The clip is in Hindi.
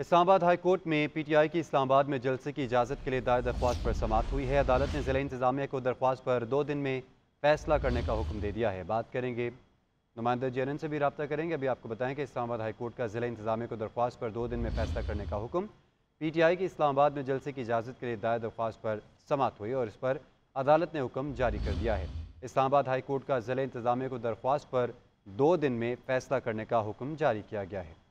इस्लामाबाद हाई कोर्ट में पीटीआई की इस्लामाबाद में जलसे की इजाज़त के लिए दायर दरख्वास्त पर समाप्त हुई है अदालत ने ज़िला इंतजामिया को दरख्वास्त पर दो दिन में फैसला करने का हुक्म दे दिया है बात करेंगे नुमाइंदा जे से भी रबता करेंगे अभी आपको बताएं कि इस्लामाबाद हाई कोर्ट का ज़िला इंतजामिया को दरख्वास्त पर दो दिन में फैसला करने का हुक्म पी टी आई की इस्लामाबाद में जलसे की इजाज़त के लिए दायर दरख्वास्त पर समाप्त हुई और इस पर अदालत ने हुक्म जारी कर दिया है इस्लामाबाद हाई कोर्ट का ज़िला इंतजामिया को दरख्वास्त पर दो दिन में फैसला करने का हुक्म जारी किया गया है